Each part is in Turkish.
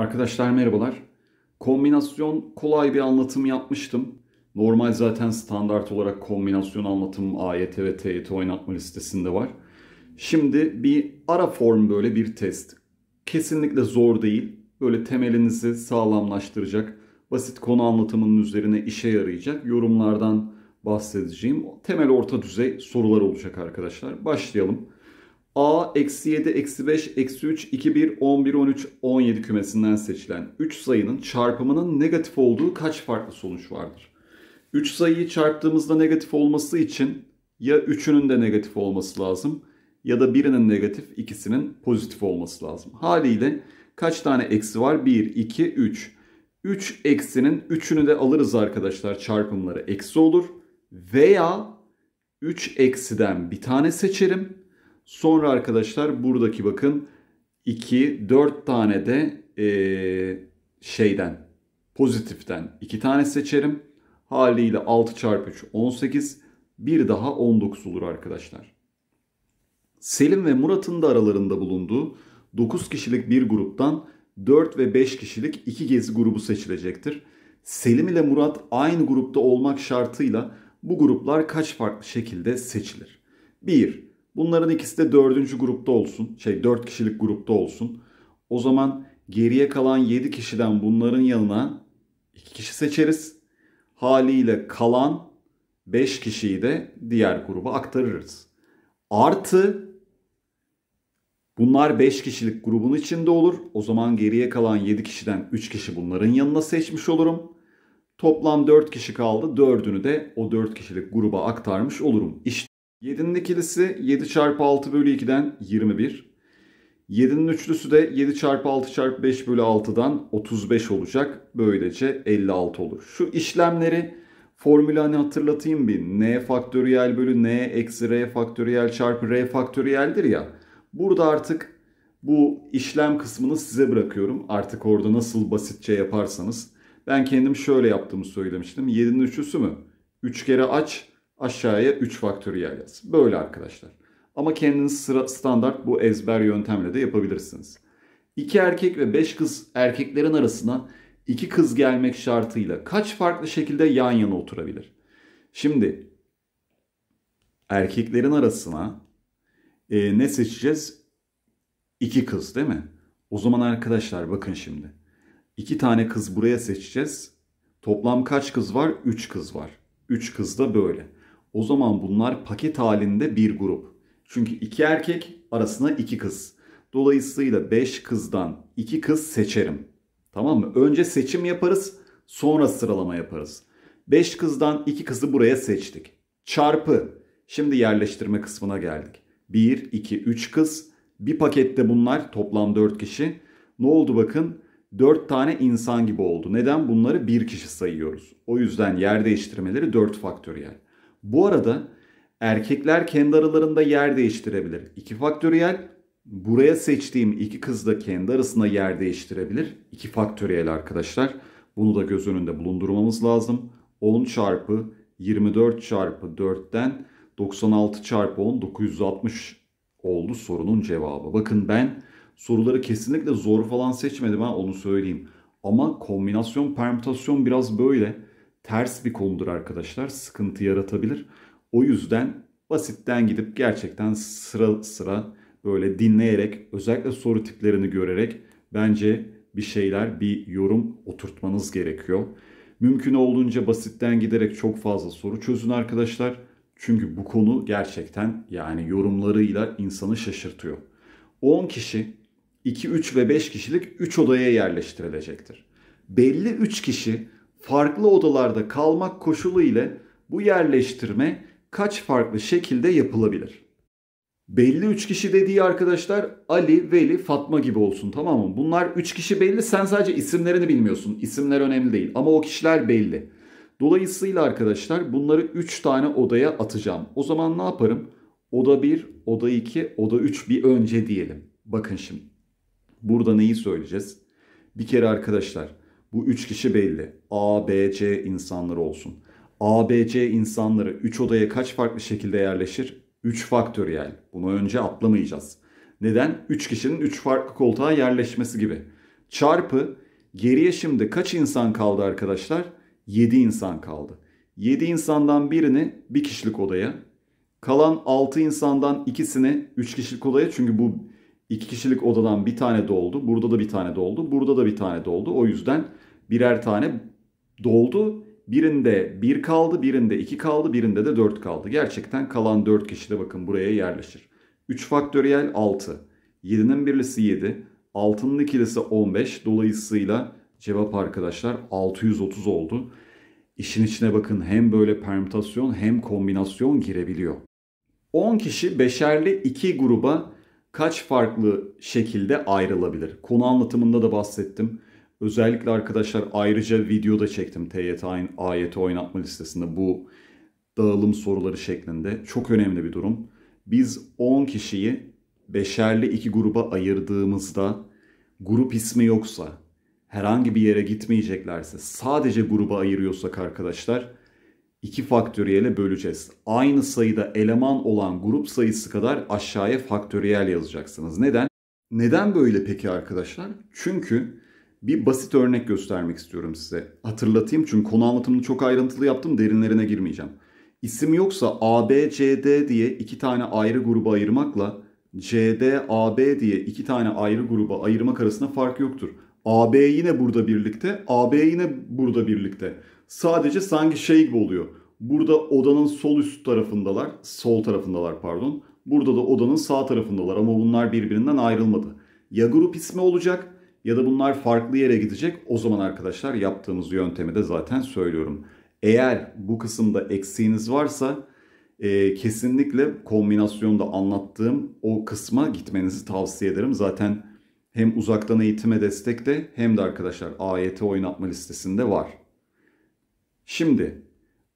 Arkadaşlar merhabalar. Kombinasyon kolay bir anlatım yapmıştım. Normal zaten standart olarak kombinasyon anlatım AYT ve TYT oynatma listesinde var. Şimdi bir ara form böyle bir test. Kesinlikle zor değil. Böyle temelinizi sağlamlaştıracak, basit konu anlatımının üzerine işe yarayacak yorumlardan bahsedeceğim. Temel orta düzey sorular olacak arkadaşlar. Başlayalım. A eksi 7, eksi 5, eksi 3, 2, 1, 11, 13, 17 kümesinden seçilen 3 sayının çarpımının negatif olduğu kaç farklı sonuç vardır? 3 sayıyı çarptığımızda negatif olması için ya 3'ünün de negatif olması lazım ya da birinin negatif ikisinin pozitif olması lazım. Haliyle kaç tane eksi var? 1, 2, 3. 3 eksinin 3'ünü de alırız arkadaşlar çarpımları eksi olur. Veya 3 eksiden bir tane seçerim Sonra arkadaşlar buradaki bakın 2, 4 tane de e, şeyden, pozitiften 2 tane seçerim. Haliyle 6 çarpı 3 18, bir daha 19 olur arkadaşlar. Selim ve Murat'ın da aralarında bulunduğu 9 kişilik bir gruptan 4 ve 5 kişilik 2 gezi grubu seçilecektir. Selim ile Murat aynı grupta olmak şartıyla bu gruplar kaç farklı şekilde seçilir? 1. Bunların ikisi de dördüncü grupta olsun. Şey dört kişilik grupta olsun. O zaman geriye kalan yedi kişiden bunların yanına iki kişi seçeriz. Haliyle kalan beş kişiyi de diğer gruba aktarırız. Artı bunlar beş kişilik grubun içinde olur. O zaman geriye kalan yedi kişiden üç kişi bunların yanına seçmiş olurum. Toplam 4 kişi kaldı. Dördünü de o 4 kişilik gruba aktarmış olurum. İşte 7'nin ikilisi 7 çarpı 6 bölü 2'den 21. 7'nin üçlüsü de 7 çarpı 6 çarpı 5 bölü 6'dan 35 olacak. Böylece 56 olur. Şu işlemleri formülünü hani hatırlatayım bir. n faktöriyel bölü n eksi r faktöriyel çarpı r faktöriyeldir ya. Burada artık bu işlem kısmını size bırakıyorum. Artık orada nasıl basitçe yaparsanız. Ben kendim şöyle yaptığımı söylemiştim. 7'nin üçlüsü mü? 3 kere aç aşağıya 3 faktöriyel yaz. Böyle arkadaşlar. Ama kendiniz sıra, standart bu ezber yöntemle de yapabilirsiniz. 2 erkek ve 5 kız erkeklerin arasına 2 kız gelmek şartıyla kaç farklı şekilde yan yana oturabilir? Şimdi erkeklerin arasına e, ne seçeceğiz? 2 kız değil mi? O zaman arkadaşlar bakın şimdi. 2 tane kız buraya seçeceğiz. Toplam kaç kız var? 3 kız var. 3 kız da böyle. O zaman bunlar paket halinde bir grup. Çünkü iki erkek arasına iki kız. Dolayısıyla 5 kızdan 2 kız seçerim. Tamam mı? Önce seçim yaparız, sonra sıralama yaparız. 5 kızdan 2 kızı buraya seçtik. Çarpı. Şimdi yerleştirme kısmına geldik. 1, 2, 3 kız. Bir pakette bunlar toplam 4 kişi. Ne oldu bakın? 4 tane insan gibi oldu. Neden? Bunları bir kişi sayıyoruz. O yüzden yer değiştirmeleri 4 faktöriyel. Bu arada erkekler kendi aralarında yer değiştirebilir. 2 faktöriyel buraya seçtiğim iki kız da kendi arasında yer değiştirebilir. 2 faktöriyel arkadaşlar. Bunu da göz önünde bulundurmamız lazım. 10 çarpı 24 çarpı 4'ten 96 çarpı 10 960 oldu sorunun cevabı. Bakın ben soruları kesinlikle zor falan seçmedim ha onu söyleyeyim. Ama kombinasyon permütasyon biraz böyle ters bir konudur arkadaşlar. Sıkıntı yaratabilir. O yüzden basitten gidip gerçekten sıra sıra böyle dinleyerek özellikle soru tiplerini görerek bence bir şeyler bir yorum oturtmanız gerekiyor. Mümkün olduğunca basitten giderek çok fazla soru çözün arkadaşlar. Çünkü bu konu gerçekten yani yorumlarıyla insanı şaşırtıyor. 10 kişi 2, 3 ve 5 kişilik 3 odaya yerleştirilecektir. Belli 3 kişi farklı odalarda kalmak koşulu ile bu yerleştirme kaç farklı şekilde yapılabilir? Belli 3 kişi dediği arkadaşlar Ali, Veli, Fatma gibi olsun tamam mı? Bunlar 3 kişi belli sen sadece isimlerini bilmiyorsun. İsimler önemli değil ama o kişiler belli. Dolayısıyla arkadaşlar bunları 3 tane odaya atacağım. O zaman ne yaparım? Oda 1, oda 2, oda 3 bir önce diyelim. Bakın şimdi. Burada neyi söyleyeceğiz? Bir kere arkadaşlar bu üç kişi belli. A, B, C insanları olsun. A, B, C insanları 3 odaya kaç farklı şekilde yerleşir? 3 faktöriyel. Bunu önce atlamayacağız. Neden? 3 kişinin 3 farklı koltuğa yerleşmesi gibi. Çarpı geriye şimdi kaç insan kaldı arkadaşlar? 7 insan kaldı. 7 insandan birini bir kişilik odaya, kalan 6 insandan ikisini 3 kişilik odaya çünkü bu İki kişilik odadan bir tane doldu. Burada da bir tane doldu. Burada da bir tane doldu. O yüzden birer tane doldu. Birinde bir kaldı, birinde iki kaldı, birinde de dört kaldı. Gerçekten kalan dört kişi de bakın buraya yerleşir. 3 faktöriyel 6. 7'nin birlisi 7. 6'nın ikilisi 15. Dolayısıyla cevap arkadaşlar 630 oldu. İşin içine bakın hem böyle permütasyon hem kombinasyon girebiliyor. 10 kişi beşerli iki gruba kaç farklı şekilde ayrılabilir? Konu anlatımında da bahsettim. Özellikle arkadaşlar ayrıca video da çektim TYT AYT oynatma listesinde bu dağılım soruları şeklinde. Çok önemli bir durum. Biz 10 kişiyi beşerli iki gruba ayırdığımızda grup ismi yoksa herhangi bir yere gitmeyeceklerse sadece gruba ayırıyorsak arkadaşlar 2 faktöriyele böleceğiz. Aynı sayıda eleman olan grup sayısı kadar aşağıya faktöriyel yazacaksınız. Neden? Neden böyle peki arkadaşlar? Çünkü bir basit örnek göstermek istiyorum size. Hatırlatayım çünkü konu anlatımını çok ayrıntılı yaptım derinlerine girmeyeceğim. İsim yoksa ABCD diye iki tane ayrı gruba ayırmakla CDAB diye iki tane ayrı gruba ayırmak arasında fark yoktur. AB yine burada birlikte, AB yine burada birlikte. Sadece sanki şey gibi oluyor. Burada odanın sol üst tarafındalar, sol tarafındalar pardon. Burada da odanın sağ tarafındalar ama bunlar birbirinden ayrılmadı. Ya grup ismi olacak ya da bunlar farklı yere gidecek. O zaman arkadaşlar yaptığımız yöntemi de zaten söylüyorum. Eğer bu kısımda eksiğiniz varsa e, kesinlikle kombinasyonda anlattığım o kısma gitmenizi tavsiye ederim. Zaten hem uzaktan eğitime destek de hem de arkadaşlar AYT oynatma listesinde var. Şimdi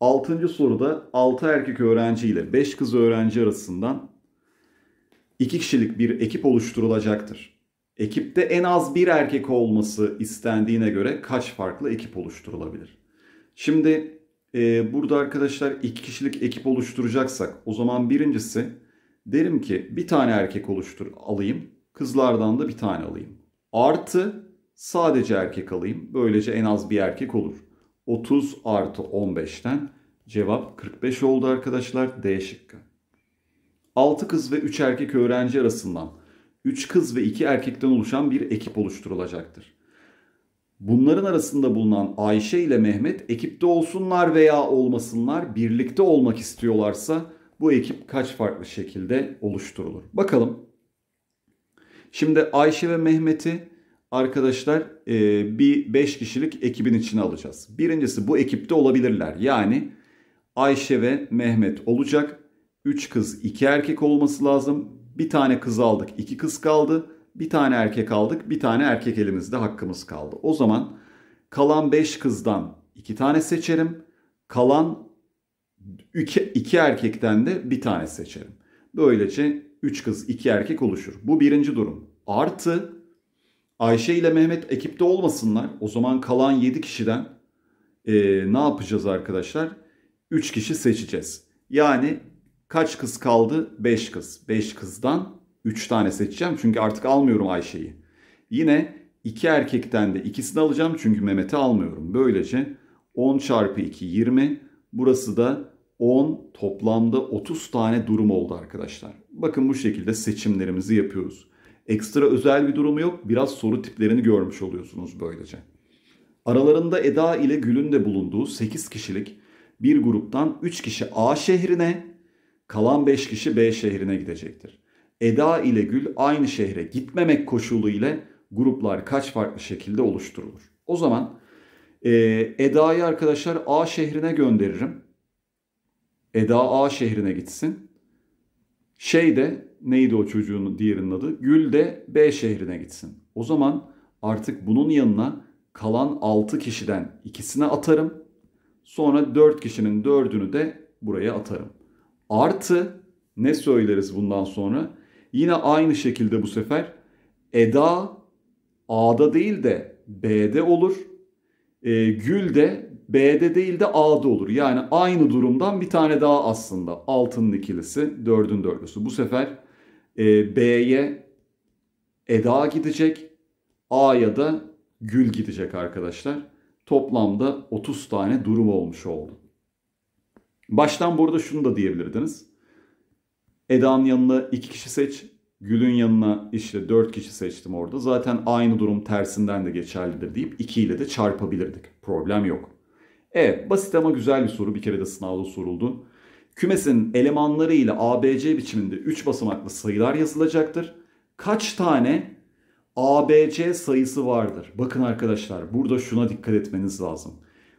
6. soruda 6 erkek öğrenci ile 5 kız öğrenci arasından 2 kişilik bir ekip oluşturulacaktır. Ekipte en az bir erkek olması istendiğine göre kaç farklı ekip oluşturulabilir? Şimdi e, burada arkadaşlar 2 kişilik ekip oluşturacaksak o zaman birincisi derim ki bir tane erkek oluştur alayım. Kızlardan da bir tane alayım. Artı sadece erkek alayım. Böylece en az bir erkek olur. 30 artı 15'ten cevap 45 oldu arkadaşlar D şıkkı. 6 kız ve 3 erkek öğrenci arasından 3 kız ve 2 erkekten oluşan bir ekip oluşturulacaktır. Bunların arasında bulunan Ayşe ile Mehmet ekipte olsunlar veya olmasınlar birlikte olmak istiyorlarsa bu ekip kaç farklı şekilde oluşturulur? Bakalım. Şimdi Ayşe ve Mehmet'i arkadaşlar e, bir 5 kişilik ekibin içine alacağız. Birincisi bu ekipte olabilirler. Yani Ayşe ve Mehmet olacak. 3 kız 2 erkek olması lazım. Bir tane kız aldık 2 kız kaldı. Bir tane erkek aldık bir tane erkek elimizde hakkımız kaldı. O zaman kalan 5 kızdan 2 tane seçerim. Kalan 2 erkekten de bir tane seçerim. Böylece 3 kız 2 erkek oluşur. Bu birinci durum. Artı Ayşe ile Mehmet ekipte olmasınlar. O zaman kalan 7 kişiden e, ne yapacağız arkadaşlar? 3 kişi seçeceğiz. Yani kaç kız kaldı? 5 kız. 5 kızdan 3 tane seçeceğim. Çünkü artık almıyorum Ayşe'yi. Yine 2 erkekten de ikisini alacağım. Çünkü Mehmet'i almıyorum. Böylece 10 çarpı 2 20. Burası da 10 toplamda 30 tane durum oldu arkadaşlar. Bakın bu şekilde seçimlerimizi yapıyoruz. Ekstra özel bir durumu yok. Biraz soru tiplerini görmüş oluyorsunuz böylece. Aralarında Eda ile Gül'ün de bulunduğu 8 kişilik bir gruptan 3 kişi A şehrine, kalan 5 kişi B şehrine gidecektir. Eda ile Gül aynı şehre gitmemek koşulu ile gruplar kaç farklı şekilde oluşturulur. O zaman e, Eda'yı arkadaşlar A şehrine gönderirim. Eda A şehrine gitsin. Şey de neydi o çocuğun diğerinin adı? Gül de B şehrine gitsin. O zaman artık bunun yanına kalan 6 kişiden ikisine atarım. Sonra 4 kişinin 4'ünü de buraya atarım. Artı ne söyleriz bundan sonra? Yine aynı şekilde bu sefer Eda A'da değil de B'de olur. E, gül de B'de değil de A'da olur. Yani aynı durumdan bir tane daha aslında. Altının ikilisi, dördün dördüsü. Bu sefer e, B'ye Eda gidecek. A'ya da Gül gidecek arkadaşlar. Toplamda 30 tane durum olmuş oldu. Baştan burada şunu da diyebilirdiniz. Eda'nın yanına 2 kişi seç. Gül'ün yanına işte 4 kişi seçtim orada. Zaten aynı durum tersinden de geçerlidir deyip 2 ile de çarpabilirdik. Problem yok. Evet basit ama güzel bir soru bir kere de sınavda soruldu. Kümesin elemanları ile ABC biçiminde 3 basamaklı sayılar yazılacaktır. Kaç tane ABC sayısı vardır? Bakın arkadaşlar burada şuna dikkat etmeniz lazım.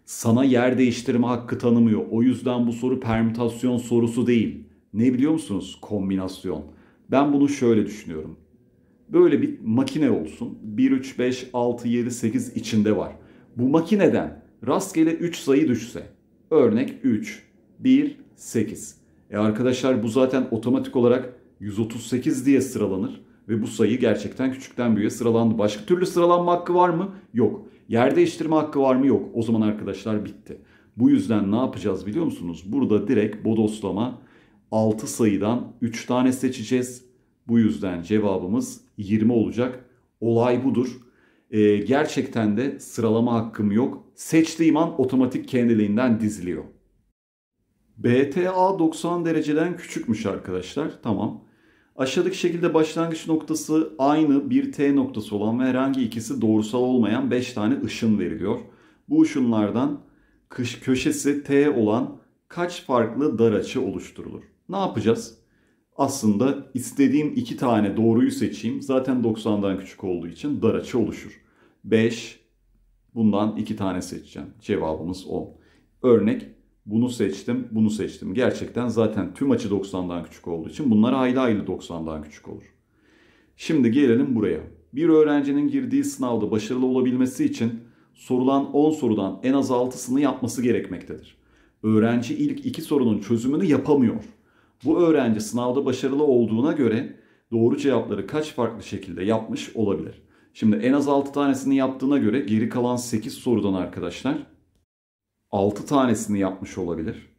Sana yer değiştirme hakkı tanımıyor. O yüzden bu soru permütasyon sorusu değil. Ne biliyor musunuz? Kombinasyon. Ben bunu şöyle düşünüyorum. Böyle bir makine olsun. 1, 3, 5, 6, 7, 8 içinde var. Bu makineden rastgele 3 sayı düşse. Örnek 3, 1, 8. E arkadaşlar bu zaten otomatik olarak 138 diye sıralanır. Ve bu sayı gerçekten küçükten büyüğe sıralandı. Başka türlü sıralanma hakkı var mı? Yok. Yer değiştirme hakkı var mı? Yok. O zaman arkadaşlar bitti. Bu yüzden ne yapacağız biliyor musunuz? Burada direkt bodoslama 6 sayıdan 3 tane seçeceğiz. Bu yüzden cevabımız 20 olacak. Olay budur e, gerçekten de sıralama hakkım yok. Seçtiğim an otomatik kendiliğinden diziliyor. BTA 90 dereceden küçükmüş arkadaşlar. Tamam. Aşağıdaki şekilde başlangıç noktası aynı bir T noktası olan ve herhangi ikisi doğrusal olmayan 5 tane ışın veriliyor. Bu ışınlardan köşesi T olan kaç farklı dar açı oluşturulur? Ne yapacağız? aslında istediğim iki tane doğruyu seçeyim. Zaten 90'dan küçük olduğu için dar açı oluşur. 5, bundan iki tane seçeceğim. Cevabımız 10. Örnek bunu seçtim, bunu seçtim. Gerçekten zaten tüm açı 90'dan küçük olduğu için bunlar ayrı ayrı 90'dan küçük olur. Şimdi gelelim buraya. Bir öğrencinin girdiği sınavda başarılı olabilmesi için sorulan 10 sorudan en az 6'sını yapması gerekmektedir. Öğrenci ilk 2 sorunun çözümünü yapamıyor. Bu öğrenci sınavda başarılı olduğuna göre doğru cevapları kaç farklı şekilde yapmış olabilir? Şimdi en az 6 tanesini yaptığına göre geri kalan 8 sorudan arkadaşlar 6 tanesini yapmış olabilir.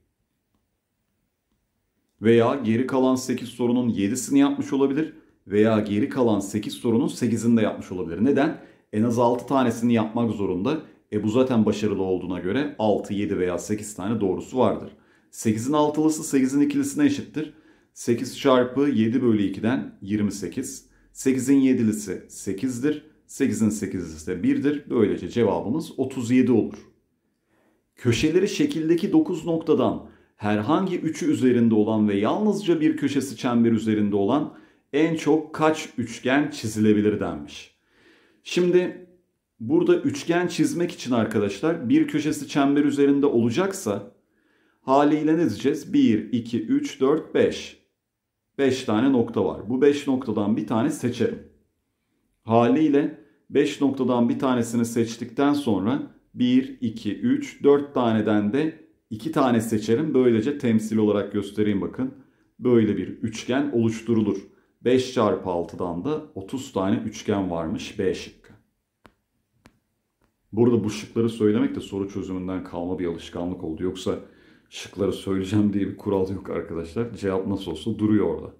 Veya geri kalan 8 sorunun 7'sini yapmış olabilir. Veya geri kalan 8 sorunun 8'ini de yapmış olabilir. Neden? En az 6 tanesini yapmak zorunda. E bu zaten başarılı olduğuna göre 6, 7 veya 8 tane doğrusu vardır. 8'in altılısı 8'in ikilisine eşittir. 8 çarpı 7 bölü 2'den 28. 8'in 7'lisi 8'dir. 8'in 8'lisi de 1'dir. Böylece cevabımız 37 olur. Köşeleri şekildeki 9 noktadan herhangi 3'ü üzerinde olan ve yalnızca bir köşesi çember üzerinde olan en çok kaç üçgen çizilebilir denmiş. Şimdi burada üçgen çizmek için arkadaşlar bir köşesi çember üzerinde olacaksa haliyle ne diyeceğiz? 1, 2, 3, 4, 5. 5 tane nokta var. Bu 5 noktadan bir tane seçerim. Haliyle 5 noktadan bir tanesini seçtikten sonra 1, 2, 3, 4 taneden de 2 tane seçerim. Böylece temsil olarak göstereyim bakın. Böyle bir üçgen oluşturulur. 5 çarpı 6'dan da 30 tane üçgen varmış B şıkkı. Burada bu şıkları söylemek de soru çözümünden kalma bir alışkanlık oldu. Yoksa şıkları söyleyeceğim diye bir kural yok arkadaşlar. Cevap nasıl olsa duruyor orada.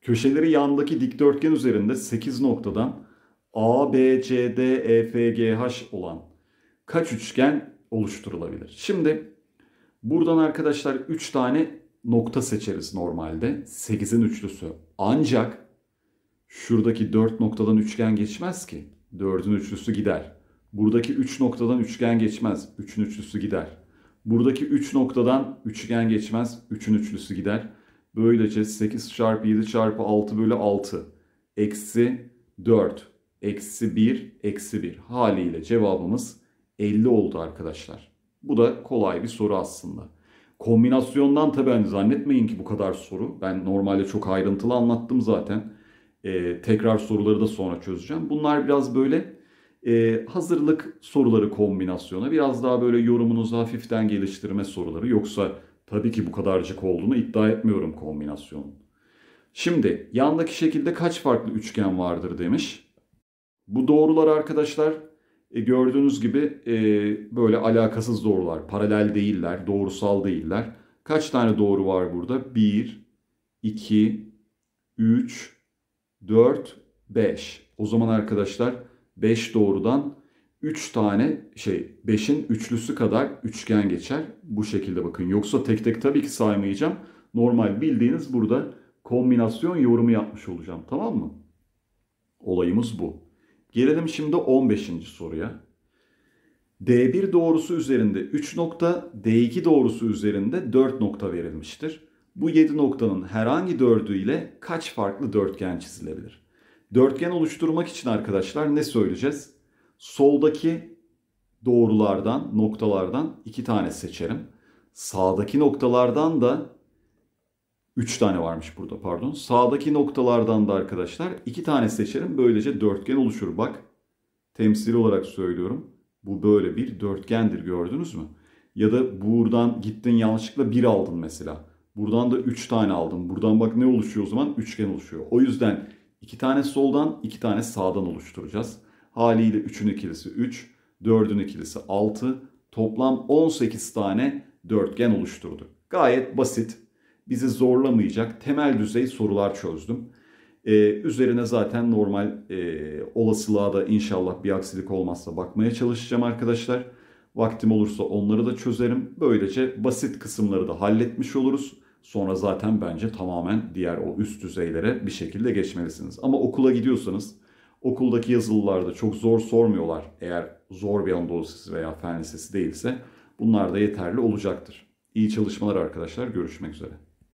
Köşeleri yandaki dikdörtgen üzerinde 8 noktadan A, B, C, D, E, F, G, H olan kaç üçgen oluşturulabilir? Şimdi buradan arkadaşlar 3 tane nokta seçeriz normalde. 8'in üçlüsü. Ancak şuradaki 4 noktadan üçgen geçmez ki. 4'ün üçlüsü gider. Buradaki 3 noktadan üçgen geçmez. 3'ün üçlüsü gider. Buradaki 3 noktadan üçgen geçmez. 3'ün üçlüsü gider. Böylece 8 çarpı 7 çarpı 6 bölü 6. Eksi 4. Eksi 1. Eksi 1. Haliyle cevabımız 50 oldu arkadaşlar. Bu da kolay bir soru aslında. Kombinasyondan tabi hani zannetmeyin ki bu kadar soru. Ben normalde çok ayrıntılı anlattım zaten. Ee, tekrar soruları da sonra çözeceğim. Bunlar biraz böyle e, hazırlık soruları kombinasyona biraz daha böyle yorumunuzu hafiften geliştirme soruları yoksa tabii ki bu kadarcık olduğunu iddia etmiyorum kombinasyon. Şimdi yandaki şekilde kaç farklı üçgen vardır demiş. Bu doğrular arkadaşlar e, gördüğünüz gibi e, böyle alakasız doğrular. Paralel değiller, doğrusal değiller. Kaç tane doğru var burada? 1, 2, 3, 4, 5. O zaman arkadaşlar 5 doğrudan 3 tane şey 5'in üçlüsü kadar üçgen geçer. Bu şekilde bakın. Yoksa tek tek tabii ki saymayacağım. Normal bildiğiniz burada kombinasyon yorumu yapmış olacağım. Tamam mı? Olayımız bu. Gelelim şimdi 15. soruya. D1 doğrusu üzerinde 3 nokta, D2 doğrusu üzerinde 4 nokta verilmiştir. Bu 7 noktanın herhangi dördü ile kaç farklı dörtgen çizilebilir? Dörtgen oluşturmak için arkadaşlar ne söyleyeceğiz? Soldaki doğrulardan, noktalardan iki tane seçerim. Sağdaki noktalardan da 3 tane varmış burada pardon. Sağdaki noktalardan da arkadaşlar 2 tane seçerim. Böylece dörtgen oluşur. Bak temsil olarak söylüyorum. Bu böyle bir dörtgendir gördünüz mü? Ya da buradan gittin yanlışlıkla 1 aldın mesela. Buradan da 3 tane aldın. Buradan bak ne oluşuyor o zaman? Üçgen oluşuyor. O yüzden İki tane soldan, iki tane sağdan oluşturacağız. Haliyle 3'ün ikilisi 3, 4'ün ikilisi 6. Toplam 18 tane dörtgen oluşturduk. Gayet basit, bizi zorlamayacak temel düzey sorular çözdüm. Ee, üzerine zaten normal e, olasılığa da inşallah bir aksilik olmazsa bakmaya çalışacağım arkadaşlar. Vaktim olursa onları da çözerim. Böylece basit kısımları da halletmiş oluruz. Sonra zaten bence tamamen diğer o üst düzeylere bir şekilde geçmelisiniz. Ama okula gidiyorsanız okuldaki yazılılarda çok zor sormuyorlar. Eğer zor bir Anadolu Lisesi veya Fen Lisesi değilse bunlar da yeterli olacaktır. İyi çalışmalar arkadaşlar. Görüşmek üzere.